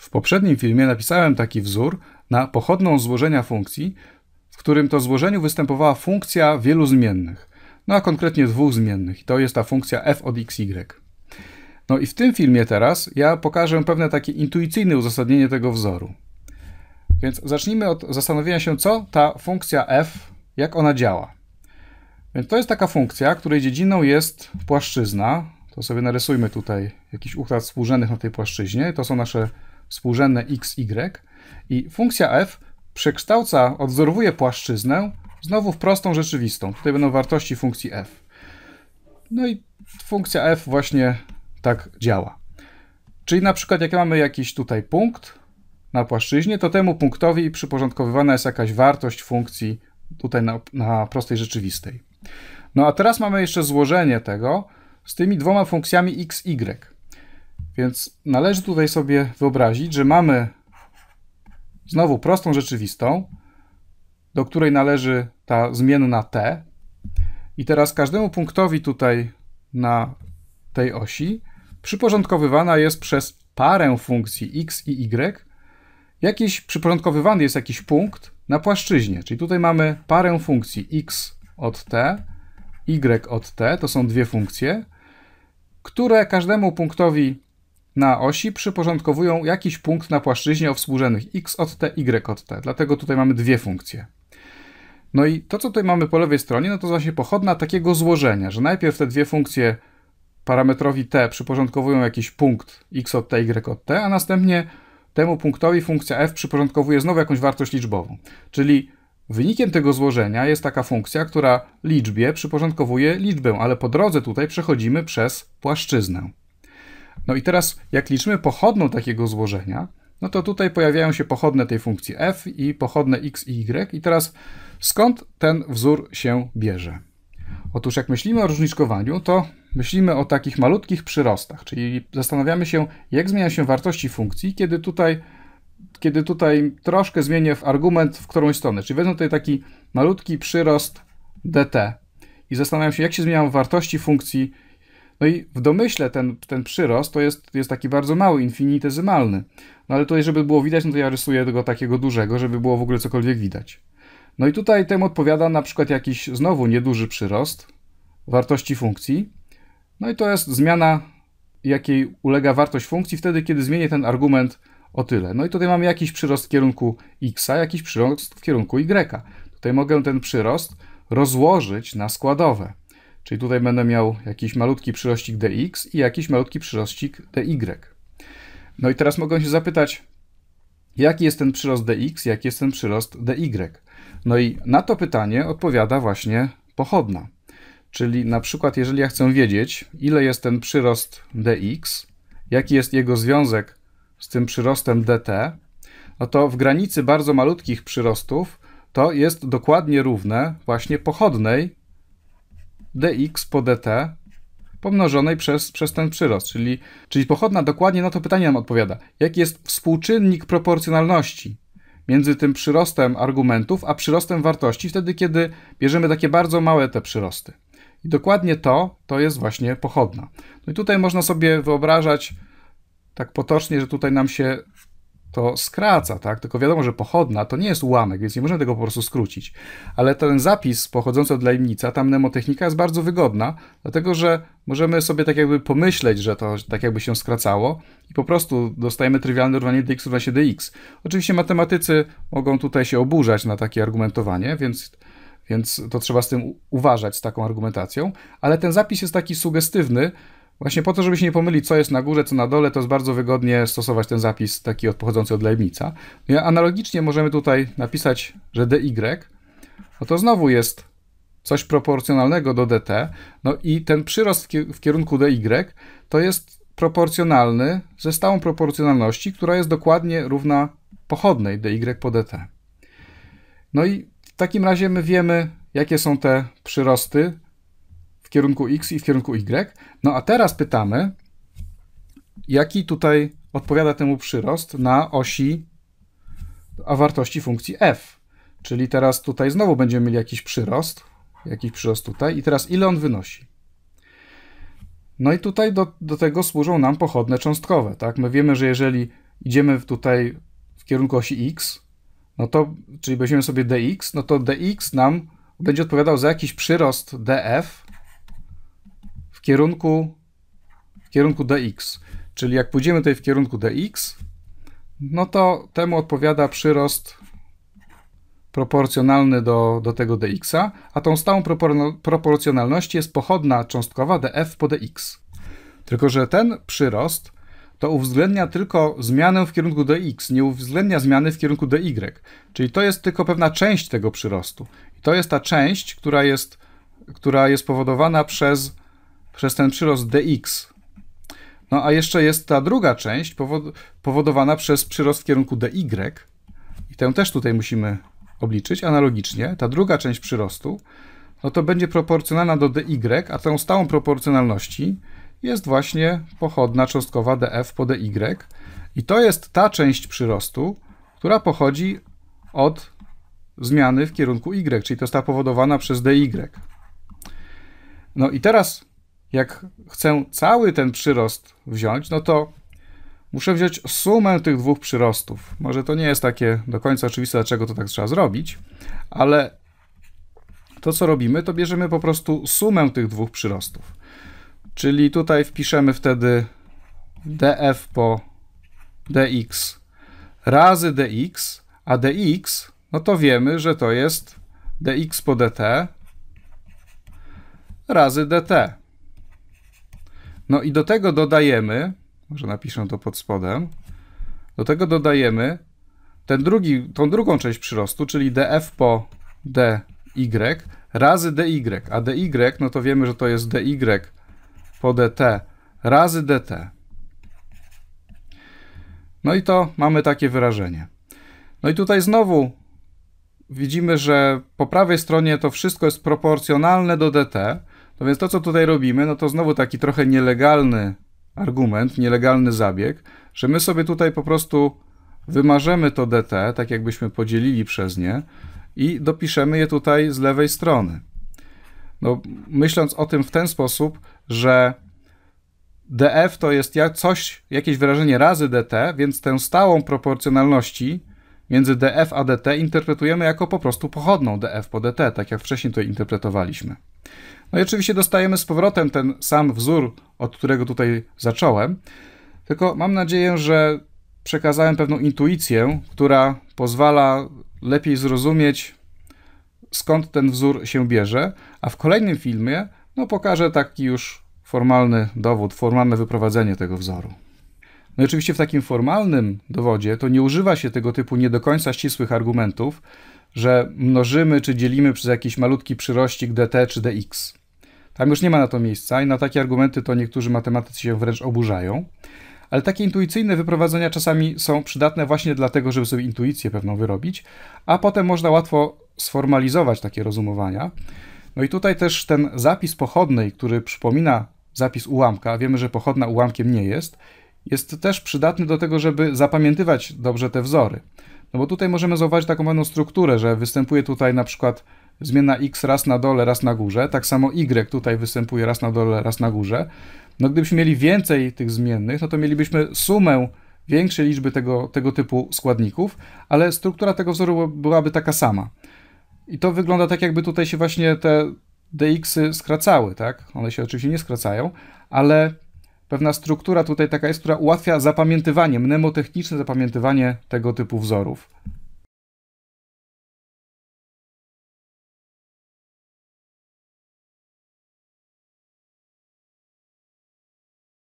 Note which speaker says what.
Speaker 1: W poprzednim filmie napisałem taki wzór na pochodną złożenia funkcji, w którym to złożeniu występowała funkcja wielu zmiennych, no a konkretnie dwóch zmiennych, to jest ta funkcja f od xy. No i w tym filmie teraz ja pokażę pewne takie intuicyjne uzasadnienie tego wzoru. Więc zacznijmy od zastanowienia się, co ta funkcja f, jak ona działa. Więc to jest taka funkcja, której dziedziną jest płaszczyzna. To sobie narysujmy tutaj jakiś układ współrzędnych na tej płaszczyźnie. To są nasze współrzędne x, y i funkcja f przekształca, odwzorowuje płaszczyznę znowu w prostą rzeczywistą. Tutaj będą wartości funkcji f. No i funkcja f właśnie tak działa. Czyli na przykład jak mamy jakiś tutaj punkt na płaszczyźnie, to temu punktowi przyporządkowywana jest jakaś wartość funkcji tutaj na, na prostej rzeczywistej. No a teraz mamy jeszcze złożenie tego z tymi dwoma funkcjami x, y. Więc należy tutaj sobie wyobrazić, że mamy znowu prostą rzeczywistą, do której należy ta zmienna t. I teraz każdemu punktowi tutaj na tej osi przyporządkowywana jest przez parę funkcji x i y. Jakiś przyporządkowywany jest jakiś punkt na płaszczyźnie, czyli tutaj mamy parę funkcji x od t, y od t, to są dwie funkcje, które każdemu punktowi na osi przyporządkowują jakiś punkt na płaszczyźnie o współrzędnych x od t, y od t. Dlatego tutaj mamy dwie funkcje. No i to, co tutaj mamy po lewej stronie, no to właśnie pochodna takiego złożenia, że najpierw te dwie funkcje parametrowi t przyporządkowują jakiś punkt x od t, y od t, a następnie temu punktowi funkcja f przyporządkowuje znowu jakąś wartość liczbową. Czyli wynikiem tego złożenia jest taka funkcja, która liczbie przyporządkowuje liczbę, ale po drodze tutaj przechodzimy przez płaszczyznę. No i teraz, jak liczymy pochodną takiego złożenia, no to tutaj pojawiają się pochodne tej funkcji f i pochodne x i y. I teraz skąd ten wzór się bierze? Otóż jak myślimy o różniczkowaniu, to myślimy o takich malutkich przyrostach, czyli zastanawiamy się, jak zmienia się wartości funkcji, kiedy tutaj, kiedy tutaj troszkę zmienię argument w którąś stronę. Czyli wezmę tutaj taki malutki przyrost dt i zastanawiam się, jak się zmieniają wartości funkcji no i w domyśle ten, ten przyrost to jest, jest taki bardzo mały, infinitezymalny. No ale tutaj, żeby było widać, no to ja rysuję tego takiego dużego, żeby było w ogóle cokolwiek widać. No i tutaj temu odpowiada na przykład jakiś znowu nieduży przyrost wartości funkcji. No i to jest zmiana, jakiej ulega wartość funkcji wtedy, kiedy zmienię ten argument o tyle. No i tutaj mamy jakiś przyrost w kierunku x, jakiś przyrost w kierunku y. Tutaj mogę ten przyrost rozłożyć na składowe. Czyli tutaj będę miał jakiś malutki przyrostik dx i jakiś malutki przyrostik dy. No i teraz mogę się zapytać, jaki jest ten przyrost dx, jaki jest ten przyrost dy. No i na to pytanie odpowiada właśnie pochodna. Czyli na przykład, jeżeli ja chcę wiedzieć, ile jest ten przyrost dx, jaki jest jego związek z tym przyrostem dt, no to w granicy bardzo malutkich przyrostów to jest dokładnie równe właśnie pochodnej dx po dt pomnożonej przez, przez ten przyrost, czyli, czyli pochodna dokładnie na to pytanie nam odpowiada. Jaki jest współczynnik proporcjonalności między tym przyrostem argumentów, a przyrostem wartości, wtedy kiedy bierzemy takie bardzo małe te przyrosty. I dokładnie to, to jest właśnie pochodna. No i tutaj można sobie wyobrażać tak potocznie, że tutaj nam się to skraca, tak? Tylko wiadomo, że pochodna to nie jest ułamek, więc nie możemy tego po prostu skrócić. Ale ten zapis pochodzący od Leibnica, ta mnemotechnika jest bardzo wygodna, dlatego że możemy sobie tak jakby pomyśleć, że to tak jakby się skracało i po prostu dostajemy trywialne równanie dx równa się dx. Oczywiście matematycy mogą tutaj się oburzać na takie argumentowanie, więc więc to trzeba z tym uważać, z taką argumentacją, ale ten zapis jest taki sugestywny, Właśnie po to, żeby się nie pomylić, co jest na górze, co na dole, to jest bardzo wygodnie stosować ten zapis taki od, pochodzący od Leibnica. No analogicznie możemy tutaj napisać, że dy, y, no to znowu jest coś proporcjonalnego do dt, no i ten przyrost w kierunku dy y to jest proporcjonalny ze stałą proporcjonalności, która jest dokładnie równa pochodnej dy y po dt. No i w takim razie my wiemy, jakie są te przyrosty w kierunku X i w kierunku Y. No a teraz pytamy, jaki tutaj odpowiada temu przyrost na osi a wartości funkcji f. Czyli teraz tutaj znowu będziemy mieli jakiś przyrost, jakiś przyrost tutaj i teraz ile on wynosi. No i tutaj do, do tego służą nam pochodne cząstkowe, tak? My wiemy, że jeżeli idziemy tutaj w kierunku osi x, no to, czyli weźmiemy sobie dx, no to dx nam będzie odpowiadał za jakiś przyrost df, w kierunku, w kierunku dx. Czyli jak pójdziemy tutaj w kierunku dx, no to temu odpowiada przyrost proporcjonalny do, do tego dx, a tą stałą propor proporcjonalności jest pochodna cząstkowa df po dx. Tylko, że ten przyrost to uwzględnia tylko zmianę w kierunku dx, nie uwzględnia zmiany w kierunku dy. Czyli to jest tylko pewna część tego przyrostu. I to jest ta część, która jest, która jest powodowana przez przez ten przyrost dx. No a jeszcze jest ta druga część powodowana przez przyrost w kierunku dy. I tę też tutaj musimy obliczyć. Analogicznie ta druga część przyrostu no to będzie proporcjonalna do dy, a tą stałą proporcjonalności jest właśnie pochodna cząstkowa df po dy. I to jest ta część przyrostu, która pochodzi od zmiany w kierunku y, czyli to jest ta powodowana przez dy. No i teraz jak chcę cały ten przyrost wziąć, no to muszę wziąć sumę tych dwóch przyrostów. Może to nie jest takie do końca oczywiste, dlaczego to tak trzeba zrobić, ale to, co robimy, to bierzemy po prostu sumę tych dwóch przyrostów. Czyli tutaj wpiszemy wtedy df po dx razy dx, a dx, no to wiemy, że to jest dx po dt razy dt. No i do tego dodajemy, może napiszę to pod spodem, do tego dodajemy ten drugi, tą drugą część przyrostu, czyli df po dy razy dy, a dy no to wiemy, że to jest dy po dt razy dt. No i to mamy takie wyrażenie. No i tutaj znowu widzimy, że po prawej stronie to wszystko jest proporcjonalne do dt, no więc to, co tutaj robimy, no to znowu taki trochę nielegalny argument, nielegalny zabieg, że my sobie tutaj po prostu wymarzemy to DT, tak jakbyśmy podzielili przez nie i dopiszemy je tutaj z lewej strony. No, myśląc o tym w ten sposób, że df to jest coś, jakieś wyrażenie razy dt, więc tę stałą proporcjonalności między df a dt interpretujemy jako po prostu pochodną df po dt, tak jak wcześniej to interpretowaliśmy. No i oczywiście dostajemy z powrotem ten sam wzór, od którego tutaj zacząłem. Tylko mam nadzieję, że przekazałem pewną intuicję, która pozwala lepiej zrozumieć, skąd ten wzór się bierze, a w kolejnym filmie no, pokażę taki już formalny dowód, formalne wyprowadzenie tego wzoru. No i oczywiście w takim formalnym dowodzie to nie używa się tego typu nie do końca ścisłych argumentów, że mnożymy czy dzielimy przez jakiś malutki przyrościk dt czy dx. Tam już nie ma na to miejsca i na takie argumenty to niektórzy matematycy się wręcz oburzają. Ale takie intuicyjne wyprowadzenia czasami są przydatne właśnie dlatego, żeby sobie intuicję pewną wyrobić, a potem można łatwo sformalizować takie rozumowania. No i tutaj też ten zapis pochodnej, który przypomina zapis ułamka, wiemy, że pochodna ułamkiem nie jest, jest też przydatny do tego, żeby zapamiętywać dobrze te wzory. No bo tutaj możemy zauważyć taką pewną strukturę, że występuje tutaj na przykład zmiana x raz na dole, raz na górze, tak samo y tutaj występuje raz na dole, raz na górze. No gdybyśmy mieli więcej tych zmiennych, no to mielibyśmy sumę większej liczby tego, tego typu składników, ale struktura tego wzoru byłaby taka sama. I to wygląda tak, jakby tutaj się właśnie te dx-y skracały, tak? One się oczywiście nie skracają, ale pewna struktura tutaj taka jest, która ułatwia zapamiętywanie, mnemotechniczne zapamiętywanie tego typu wzorów.